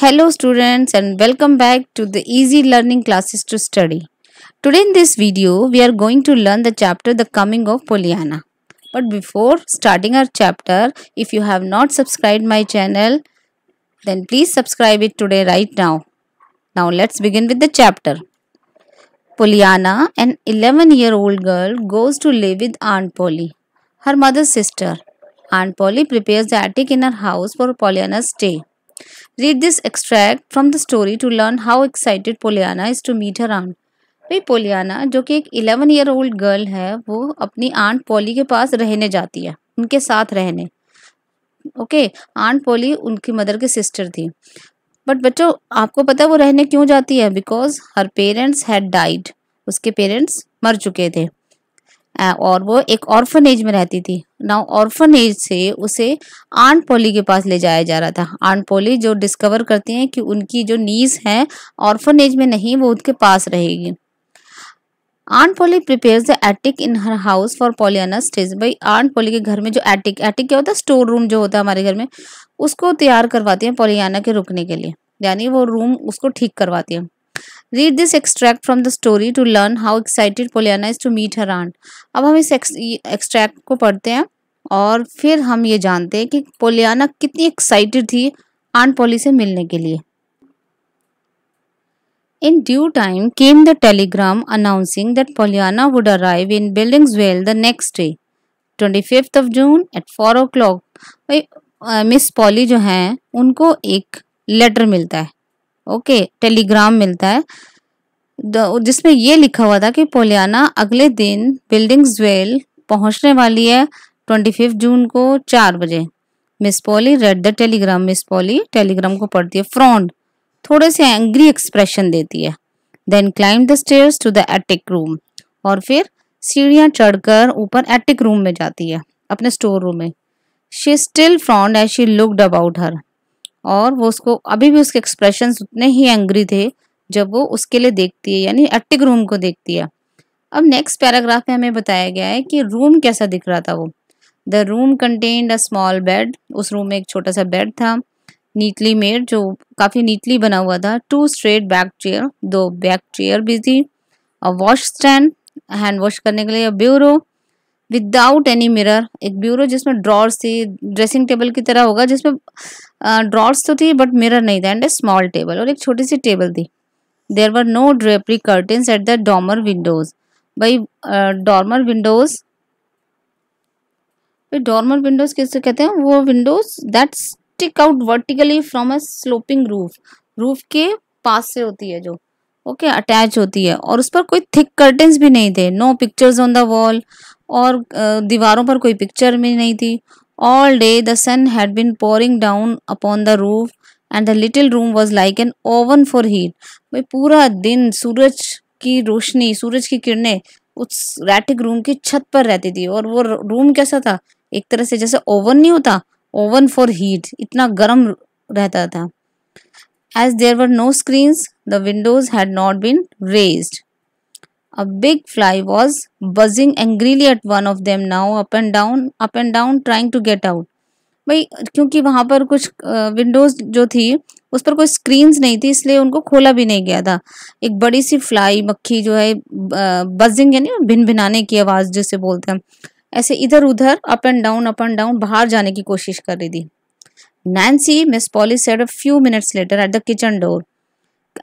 Hello students and welcome back to the easy learning classes to study. Today in this video we are going to learn the chapter The Coming of Pollyanna. But before starting our chapter if you have not subscribed my channel then please subscribe it today right now. Now let's begin with the chapter. Pollyanna, an 11-year-old girl, goes to live with Aunt Polly, her mother's sister. Aunt Polly prepares the attic in her house for Pollyanna's stay. Read this extract from the story to learn how excited Pollyanna is to meet her aunt. भाई Pollyanna जो कि एक 11 year old girl है वो अपनी aunt Polly के पास रहने जाती है उनके साथ रहने ओके okay, आंट पोली उनकी मदर की सिस्टर थी बट बच्चों आपको पता है वो रहने क्यों जाती है because her parents had died उसके पेरेंट्स मर चुके थे और वो एक ऑर्फनेज में रहती थी ना ऑर्फनेज से उसे आंट पोली के पास ले जाया जा रहा था आंट पोली जो डिस्कवर करती हैं कि उनकी जो नीज है ऑर्फनेज में नहीं वो उनके पास रहेगी aunt Polly prepare the attic in her house for Pollyanna stage भाई आंट पोली के घर में जो एटिक एटिक क्या होता है स्टोर रूम जो होता है हमारे घर में उसको तैयार करवाती हैं पोलियाना के रुकने के लिए यानी वो रूम उसको ठीक करवाती हैं read this extract from the story to learn how excited Pollyanna is to meet her aunt अब हम इस एक्सट्रैक्ट को पढ़ते हैं और फिर हम ये जानते हैं कि पोलियाना कितनी एक्साइटेड थी आंट पोली से मिलने के लिए in In due time came the telegram announcing that Pollyanna would arrive in next day twenty fifth of June at four o'clock Miss Polly जो हैं उनको एक लेटर मिलता है ओके टेलीग्राम मिलता है जिसमें ये लिखा हुआ था कि पोलियाना अगले दिन बिल्डिंग्स वेल पहुंचने वाली है ट्वेंटी फिफ्थ जून को चार बजे Miss Polly read the telegram Miss Polly telegram को पढ़ती है फ्रॉन्ड थोड़े से एंग्री एक्सप्रेशन देती है then climb the stairs to the attic room और फिर सीढ़ियाँ चढ़कर ऊपर एटिक रूम में जाती है अपने स्टोर रूम में she still frowned as she looked about her और वो उसको अभी भी उसके एक्सप्रेशन उतने ही एंग्री थे जब वो उसके लिए देखती है यानी अट्टिक रूम को देखती है अब नेक्स्ट पैराग्राफ में हमें बताया गया है कि रूम कैसा दिख रहा था वो the room contained a small bed उस रूम में एक छोटा सा बेड था नीटली मेड जो काफ़ी नीटली बना हुआ था टू स्ट्रेट बैक चेयर दो बैक चेयर भी थी और वॉश स्टैंड हैंड वॉश करने के लिए ब्यूरो विदाउट एनी मिरर एक ब्यूरो जिसमें ड्रॉर्स थी ड्रेसिंग टेबल की तरह होगा जिसमें ड्रॉर्स तो थी बट मिरर नहीं था एंड ए स्मॉल टेबल और एक छोटी सी टेबल थी there were no drapery curtain at the dormer windows भाई डॉर्मर विंडोज डॉर्मर विंडोज किससे कहते हैं वो windows that stick out vertically from a sloping roof roof के पास से होती है जो ओके okay, अटैच होती है और उस पर कोई थिक कर्टन्स भी नहीं थे no pictures on the wall और uh, दीवारों पर कोई पिक्चर भी नहीं थी all day the sun had been pouring down upon the roof and the little room was like an oven for heat भाई पूरा दिन सूरज की रोशनी सूरज की किरणें उस रैटिक रूम की छत पर रहती थी और वो रूम कैसा था एक तरह से जैसे ओवन नहीं होता ओवन फॉर हीट इतना गर्म रहता था As there were no screens, the windows had not been raised. A big fly was buzzing angrily at one of them now, up and down, up and down, trying to get out. भाई क्योंकि वहाँ पर कुछ Windows जो थी उस पर कोई स्क्रीन्स नहीं थी इसलिए उनको खोला भी नहीं गया था एक बड़ी सी फ्लाई मक्खी जो है बजिंग यानी भिन भिनाने की आवाज़ जिसे बोलते हैं ऐसे इधर उधर up and down up and down बाहर जाने की कोशिश कर रही थी Nancy Miss Polly said a few minutes later at the kitchen door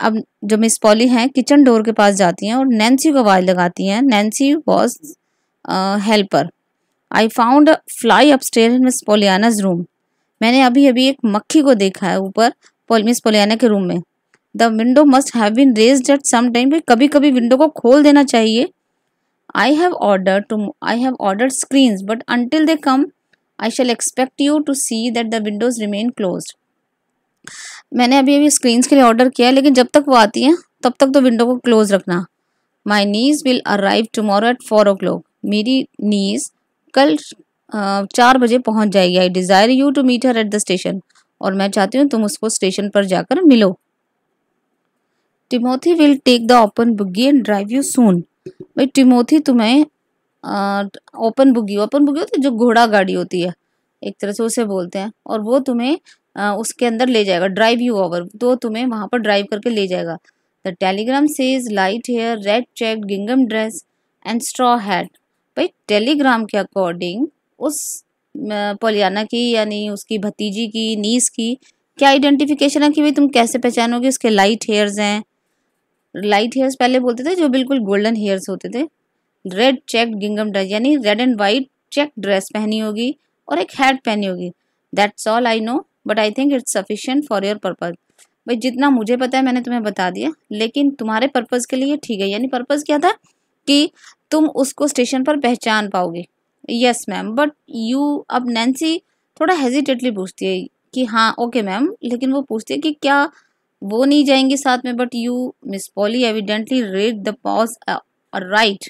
अब जो मिस पॉली हैं किचन डोर के पास जाती हैं और नैन्सी को आवाज़ लगाती हैं Nancy was helper I found fly upstair in Miss Pollyanna's room मैंने अभी अभी एक मक्खी को देखा है ऊपर मिस पोलियाना के रूम में the window must have been raised at some time भाई कभी कभी विंडो को खोल देना चाहिए I have order to I have order screens but until they come I shall expect you to see that the windows remain close मैंने अभी अभी स्क्रीन्स के लिए ऑर्डर किया है लेकिन जब तक वो आती हैं तब तक तो विंडो को क्लोज रखना my niece will arrive tomorrow at four o'clock मेरी नीज़ कल चार बजे पहुंच जाएगी I desire you to meet her at the station और मैं चाहती हूँ तुम उसको स्टेशन पर जाकर मिलो Timothy will take the open buggy and drive you soon भाई टिमोथी तुम्हें ओपन बुगी ओपन बुगी होती है जो घोड़ा गाड़ी होती है एक तरह से उसे बोलते हैं और वो तुम्हें आ, उसके अंदर ले जाएगा ड्राइव यू ओवर तो तुम्हें वहाँ पर ड्राइव करके ले जाएगा the telegram says light hair red check गिंगम ड्रेस एंड स्ट्रॉ हैट भाई टेलीग्राम के अकॉर्डिंग उस पोलियाना की यानी उसकी भतीजी की नीस की क्या आइडेंटिफिकेशन है कि भाई तुम कैसे पहचानोगे उसके लाइट हेयर्स हैं लाइट हेयर्स पहले बोलते थे जो बिल्कुल गोल्डन हेयर्स होते थे रेड चेक गिंगम ड्रेस यानी red and white check dress पहनी होगी और एक हैट पहनी होगी that's all I know but I think it's sufficient for your purpose भाई जितना मुझे पता है मैंने तुम्हें बता दिया लेकिन तुम्हारे पर्पज़ के लिए ठीक है यानी पर्पज़ क्या था कि तुम उसको स्टेशन पर पहचान पाओगे यस मैम बट यू अब नैन्सी थोड़ा हेजिटेटली पूछती है कि हाँ ओके मैम लेकिन वो पूछती है कि क्या वो नहीं जाएंगी साथ में but you Miss Polly evidently read the pause right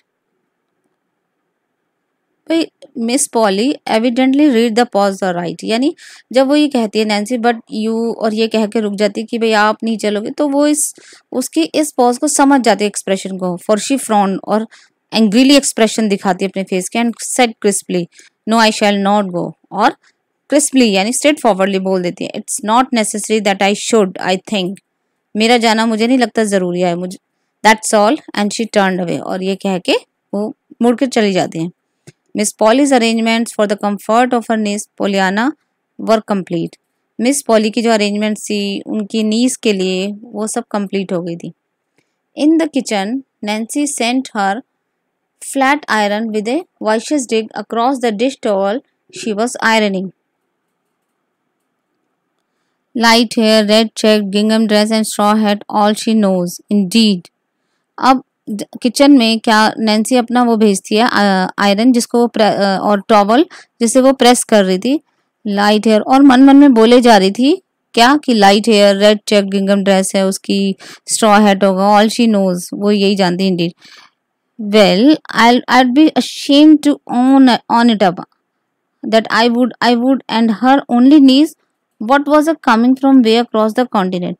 भाई Miss Polly evidently read the pause the right यानी जब वो ये कहती है नैन्सी बट यू और ये कह के रुक जाती है कि भाई आप नहीं चलोगे तो वो इस उसकी इस पॉज को समझ जाती है एक्सप्रेशन को फॉर शी फ्रॉन और एंग्रीली एक्सप्रेशन दिखाती है अपने फेस के and set crisply no I shall not go और क्रिस्पली यानी स्ट्रेट फॉरवर्डली बोल देती है it's not necessary that I should I think मेरा जाना मुझे नहीं लगता ज़रूरी है मुझे that's all and she turn away और ये कह के वो मुड़ के चली जाती हैं Miss Polly's arrangements for the comfort of her niece Pollyanna work complete Miss Polly की जो अरेंजमेंट थी उनकी नीस के लिए वो सब कम्प्लीट हो गई थी in the kitchen Nancy sent her flat iron with a vicious dig across the dish towel she was ironing light hair red check गिंगम dress and straw hat all she knows indeed अब kitchen में क्या Nancy अपना वो भेजती है iron जिसको वो और टॉवल जिसे वो प्रेस कर रही थी लाइट हेयर और मन मन में बोले जा रही थी क्या कि लाइट हेयर रेड चेक गिंगम ड्रेस है उसकी स्ट्रॉ हेड होगा ऑल शी नोज वो यही जानती indeed well I I be ashamed to on on it up that I would I would and her only niece what was a coming from way across the continent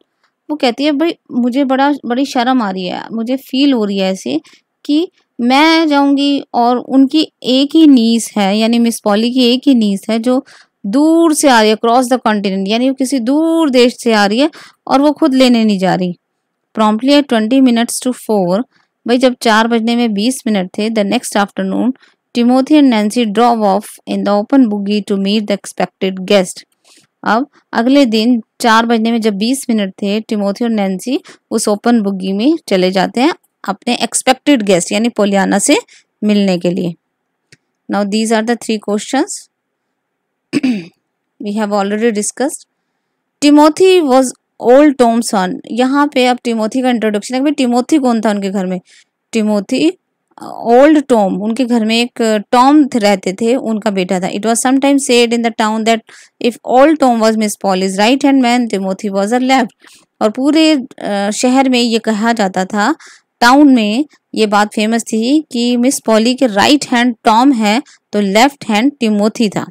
वो कहती है भाई मुझे बड़ा बड़ी शर्म आ रही है मुझे फील हो रही है ऐसे कि मैं जाऊंगी और उनकी एक ही नीस है यानी मिस पॉली की एक ही नीस है जो दूर से आ रही है क्रॉस द कॉन्टिनेंट यानी वो किसी दूर देश से आ रही है और वो खुद लेने नहीं जा रही प्रॉम्प्टली है ट्वेंटी मिनट्स टू फोर भाई जब चार बजने में बीस मिनट थे the next afternoon Timothy and Nancy drop off in the open buggy to meet the expected guest अब अगले दिन चार बजने में जब बीस मिनट थे टिमोथी और नैन्सी उस ओपन बुग्गी में चले जाते हैं अपने एक्सपेक्टेड गेस्ट यानी पोलियाना से मिलने के लिए now these are the three question we have already discussed Timothy was old Tom son यहाँ पे अब टिमोथी का इंट्रोडक्शन है टिमोथी कौन था उनके घर में टिमोथी ओल्ड टॉम उनके घर में एक टॉम रहते थे उनका बेटा था इट वॉज समाइम said in the town that if old Tom was Miss is right hand man Timothy was a left और पूरे शहर में ये कहा जाता था टाउन में ये बात फेमस थी कि मिस पॉली के राइट हैंड टॉम है तो लेफ्ट हैंड टिमोथी था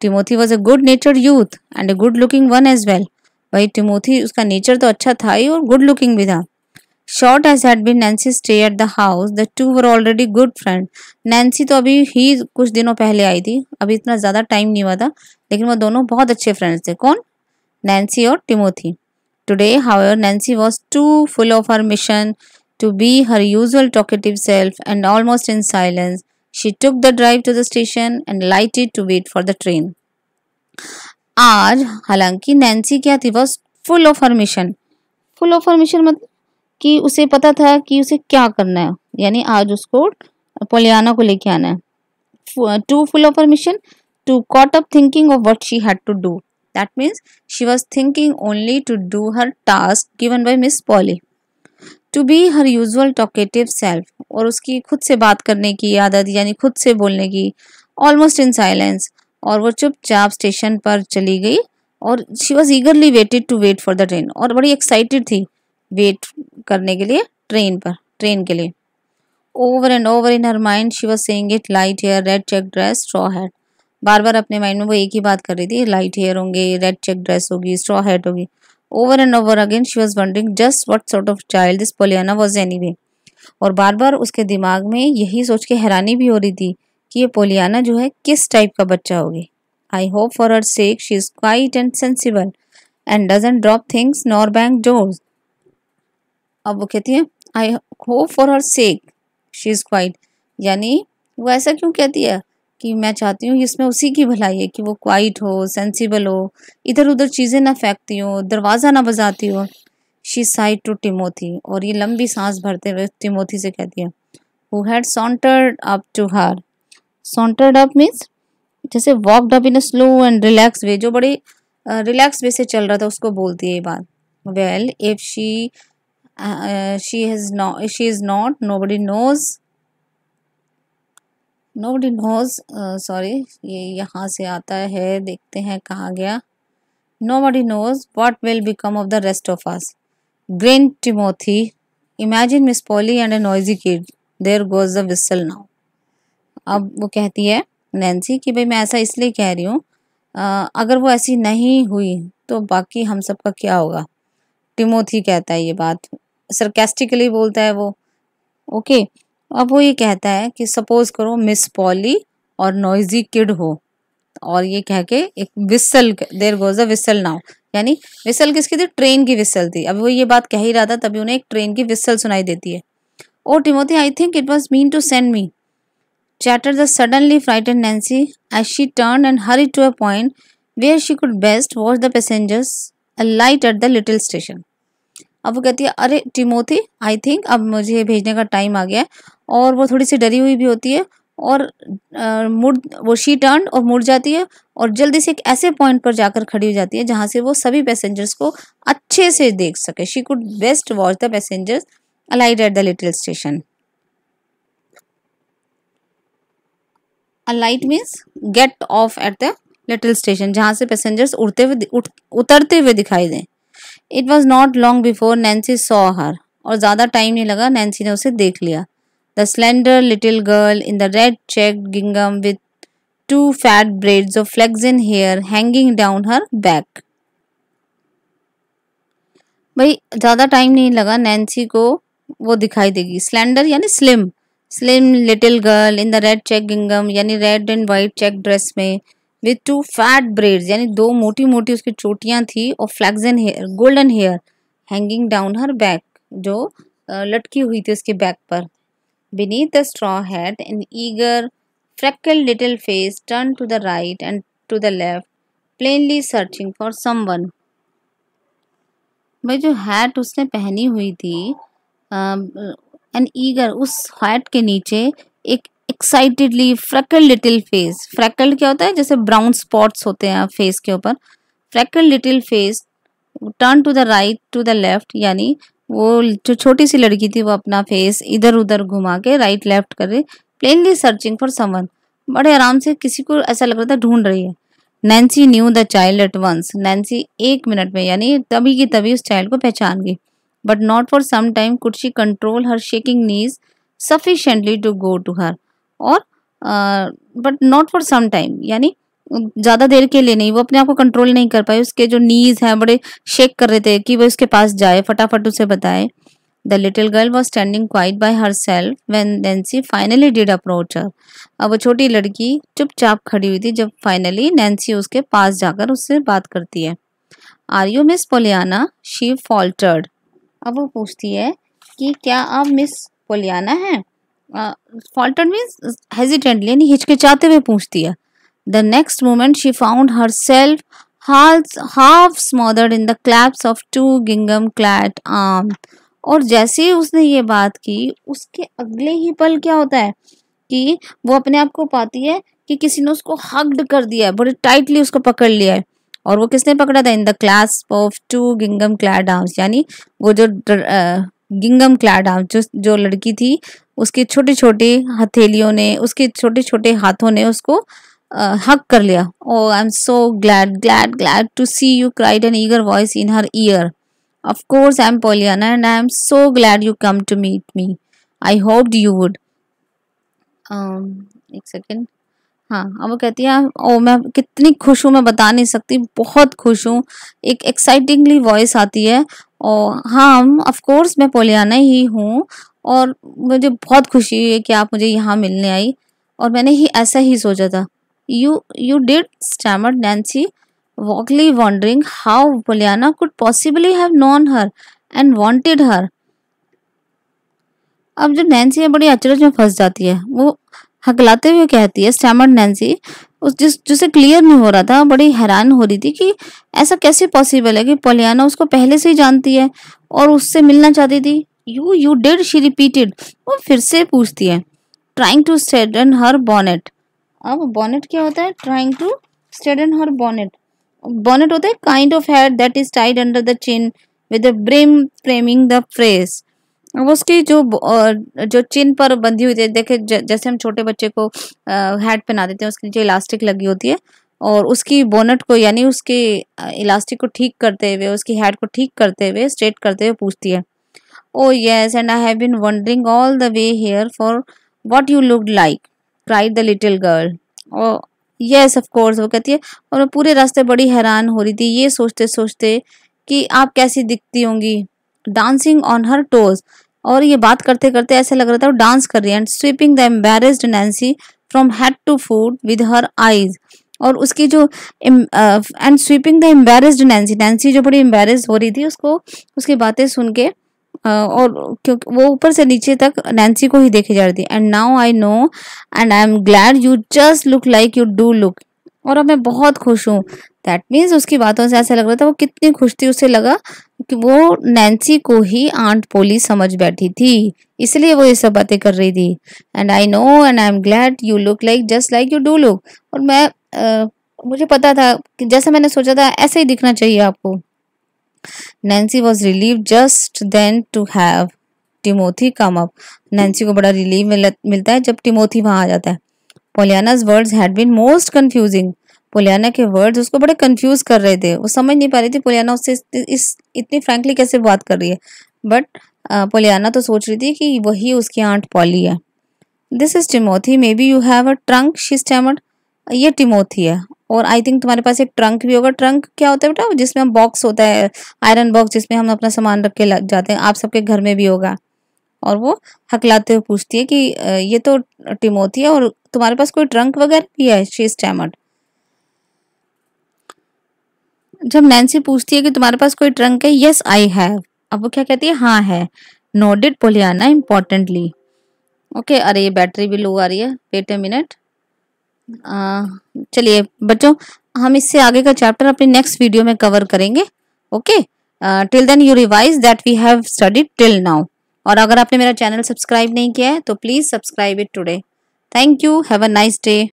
Timothy was a good nature youth and a good looking one as well भाई टिमोथी उसका नेचर तो अच्छा था ही और गुड लुकिंग भी था short as had been Nancy stay at the house the two were already good friend Nancy तो अभी ही कुछ दिनों पहले आई थी अभी इतना ज़्यादा टाइम नहीं हुआ था लेकिन वो दोनों बहुत अच्छे फ्रेंड्स थे कौन नैन्सी और Timothy today how Nancy was too full of her mission to be her usual talkative self and almost in silence she took the drive to the station and light it to wait for the train आज हालांकि Nancy क्या थी was full of her mission full of her mission मतलब कि उसे पता था कि उसे क्या करना है यानी आज उसको पोलियाना को लेके आना है too full of permission to caught up thinking of what she had to do that means she was thinking only to do her task given by Miss Polly to be her usual talkative self और उसकी खुद से बात करने की आदत यानी खुद से बोलने की ऑलमोस्ट इन साइलेंस और वो चुपचाप स्टेशन पर चली गई और she was eagerly waited to wait for the train और बड़ी एक्साइटेड थी वेट करने के लिए ट्रेन पर ट्रेन के लिए over and over in her mind she was saying it light hair red check dress straw hat बार बार अपने माइंड में वो एक ही बात कर रही थी लाइट हेयर होंगे रेड चेक ड्रेस होगी स्ट्रॉ हैट होगी over and over again she was wondering just what sort of child this Pollyanna was anyway और बार बार उसके दिमाग में यही सोच के हैरानी भी हो रही थी कि ये पोलियाना जो है किस टाइप का बच्चा होगी I hope for her sake she is quiet and sensible and doesn't drop things nor bang doors अब वो कहती है I hope for her sake she is quiet यानी वो ऐसा क्यों कहती है कि मैं चाहती हूँ इसमें उसी की भलाई है कि वो क्वाइट हो सेंसिबल हो इधर उधर चीज़ें ना फेंकती हो दरवाज़ा ना बजाती हो शी साइड टू टिमोथी और ये लंबी सांस भरते हुए टिमोथी से कहती है who had sauntered up to her sauntered up means जैसे walked up in a slow and relax way जो बड़े रिलैक्स वे से चल रहा था उसको बोलती है ये बात well if she has uh, uh, she has not she is not nobody knows nobody knows sorry uh, ये यहाँ से आता है देखते हैं कहाँ गया nobody knows what will become of the rest of us grin Timothy imagine Miss Polly and a noisy kid there goes the now अब वो कहती है नैन्सी कि भाई मैं ऐसा इसलिए कह रही हूँ अगर वो ऐसी नहीं हुई तो बाकी हम सब का क्या होगा टिमोथी कहता है ये बात सरकेस्टिकली बोलता है वो ओके अब वो ये कहता है कि सपोज करो मिस पॉली और नॉइजी किड हो और ये कह के एक whistle there goes a whistle now यानी विसल किसकी थी ट्रेन की विसल थी अब वो ये बात कह ही रहा था तभी उन्हें एक ट्रेन की विसल सुनाई देती है oh Timothy I think it was mean to send me chatter the suddenly frightened Nancy as she turn and hurry to a point where she could best watch the passengers alight at the little station अब वो कहती है अरे Timothy I think अब मुझे भेजने का time आ गया है और वो थोड़ी सी डरी हुई भी होती है और मुड़ वो शी टर्न और मुड़ जाती है और जल्दी से एक ऐसे पॉइंट पर जाकर खड़ी हो जाती है जहाँ से वो सभी पैसेंजर्स को अच्छे से देख सके she could best watch the passengers alighted at the little station alight means get off at the little station जहाँ से पैसेंजर्स उड़ते हुए उतरते हुए दिखाई दें it was not long before Nancy saw her और ज़्यादा टाइम नहीं लगा नैन्सी ने उसे देख लिया the slender little girl in the red check गिंगम with two fat braids of flaxen hair hanging down her back भाई ज़्यादा टाइम नहीं लगा नैन्सी को वो दिखाई देगी स्लेंडर यानी slim slim little girl in the red check गिंगम यानी red and white check dress में विथ टू फैट ब्रेड यानी दो मोटी मोटी उसकी चोटियां थी और flaxen hair golden hair hanging down her back जो लटकी हुई थी उसके बैक पर beneath the straw hat and eager freckle little face turn to the right and to the left plainly searching for someone भाई जो hat उसने पहनी हुई थी एंड ईगर उस हैट के नीचे एक excitedly freckle little face freckle क्या होता है जैसे ब्राउन स्पॉट्स होते हैं फेस के ऊपर freckle little face turn to the right to the left यानी वो जो छोटी सी लड़की थी वो अपना फेस इधर उधर घुमा के राइट लेफ्ट कर रही प्लेनली सर्चिंग फॉर समन बड़े आराम से किसी को ऐसा लग रहा था ढूंढ रही है Nancy knew the child at once Nancy एक मिनट में यानी तभी की तभी उस चाइल्ड को पहचान गई but not for some time could she control her shaking knees sufficiently to go to her और but not for some time यानी ज़्यादा देर के लिए नहीं वो अपने आप को कंट्रोल नहीं कर पाई उसके जो नीज हैं बड़े शेक कर रहे थे कि वो उसके पास जाए फटाफट उसे बताए the little girl was standing quite by herself when Nancy finally did approach her अब वो छोटी लड़की चुपचाप खड़ी हुई थी जब फाइनली नैन्सी उसके पास जाकर उससे बात करती है are you miss Poliana she फॉल्टर्ड अब वो पूछती है कि क्या आप मिस पोलियाना हैं फॉल्टर मीन्स हेजिटेंटली यानी हिचकिचाते हुए पूछती है the next moment she found her self हाल्स half स्मॉदर्ड in the claps of two गिंगम CLAT arm और जैसे ही उसने ये बात की उसके अगले ही पल क्या होता है कि वो अपने आप को पाती है कि किसी ने उसको हग्ड कर दिया है बड़े टाइटली उसको पकड़ लिया है और वो किसने पकड़ा था in the clasp of two गिंगम क्लैड आर्म्स यानी वो जो गिंगम क्लैड जो जो लड़की थी उसके छोटे छोटे हथेलियों ने उसके छोटे छोटे हाथों ने उसको हक कर लिया oh I am so glad glad glad to see you cried an eager voice in her ear of course I am Pollyanna and I am so glad you come to meet me I hope you would एक सेकेंड हाँ अब वो कहती है ओ oh, मैं कितनी खुश हूँ मैं बता नहीं सकती बहुत खुश हूँ एक एक्साइटिंगली वॉइस आती है और हाँ ऑफ मैं पोलियाना ही हूँ और मुझे बहुत खुशी हुई कि आप मुझे यहाँ मिलने आई और मैंने ही ऐसा ही सोचा था you you did stammer Nancy vaguely wondering how Pollyanna could possibly have known her and wanted her अब जो नैन्सी है बड़ी अचरज में फंस जाती है वो हकलाते हाँ, हुए कहती है स्टैमर्ड नैन्सी उस जिस जिसे क्लियर नहीं हो रहा था बड़ी हैरान हो रही थी कि ऐसा कैसे पॉसिबल है कि पोलियाना उसको पहले से ही जानती है और उससे मिलना चाहती थी you you did she repeated वो फिर से पूछती है trying to an her bonnet अब बॉनेट क्या होता है trying to straighten her bonnet bonnet होता है kind of hair that is tied under the chin with brim framing the face उसकी जो जो चिन पर बंधी हुई थी देखे जैसे हम छोटे बच्चे को हेड पहना देते हैं उसके नीचे इलास्टिक लगी होती है और उसकी बोनट को यानी उसके इलास्टिक को ठीक करते हुए उसकी हेड को ठीक करते हुए स्ट्रेट करते हुए पूछती है oh yes and I have been wondering all the way here for what you look like cried the little girl oh yes of course वो कहती है और पूरे रास्ते बड़ी हैरान हो रही थी ये सोचते सोचते कि आप कैसी दिखती होंगी डांसिंग ऑन हर टोज और ये बात करते करते ऐसा लग रहा था वो डांस कर रही है and sweeping the embarrassed Nancy from head to foot with her eyes और उसकी जो and sweeping the embarrassed Nancy Nancy जो बड़ी एम्बेस्ड हो रही थी उसको उसकी बातें सुन के uh, और क्योंकि वो ऊपर से नीचे तक नैन्सी को ही देखी जा रही थी and now I know and I am glad you just look like you do look और अब मैं बहुत खुश हूँ दैट मीन्स उसकी बातों से ऐसा लग रहा था वो कितनी खुश थी उसे लगा कि वो नैन्सी को ही आंट पोली समझ बैठी थी इसलिए वो ये सब बातें कर रही थी and I know and I am glad you look like just like you do look और मैं आ, मुझे पता था कि जैसे मैंने सोचा था ऐसे ही दिखना चाहिए आपको Nancy was relieved just then to have Timothy come up Nancy को बड़ा रिलीव मिलता है जब टिमोथी वहाँ आ जाता है Pollyanna's words had been most confusing Pollyanna के वर्ड्स उसको बड़े कंफ्यूज कर रहे थे वो समझ नहीं पा रही थी पुलियाना उससे इस इतनी फ्रैंकली कैसे बात कर रही है बट पुलियाना तो सोच रही थी कि वही उसकी आंट पॉली है this is Timothy maybe you have a trunk she stammered ये टिमोथी है और आई थिंक तुम्हारे पास एक ट्रंक भी होगा ट्रंक क्या होता है बेटा जिसमें हम बॉक्स होता है आयरन बॉक्स जिसमें हम अपना सामान रख के जाते हैं आप सबके घर में भी होगा और वो हकलाते हुए पूछती है कि ये तो टिमोथी है और तुम्हारे पास कोई ट्रंक वगैरह भी है शी स्टैमर्ड जब नैन्सी पूछती है कि तुम्हारे पास कोई ट्रंक है यस आई हैव अब वो क्या कहती है हाँ है नोडेड पोलियाना इम्पोर्टेंटली ओके अरे ये बैटरी भी लो आ रही है वेट ए मिनट चलिए बच्चों हम इससे आगे का चैप्टर अपने नेक्स्ट वीडियो में कवर करेंगे okay till then you revise that we have studied till now और अगर आपने मेरा चैनल सब्सक्राइब नहीं किया है तो please subscribe it today thank you have a nice day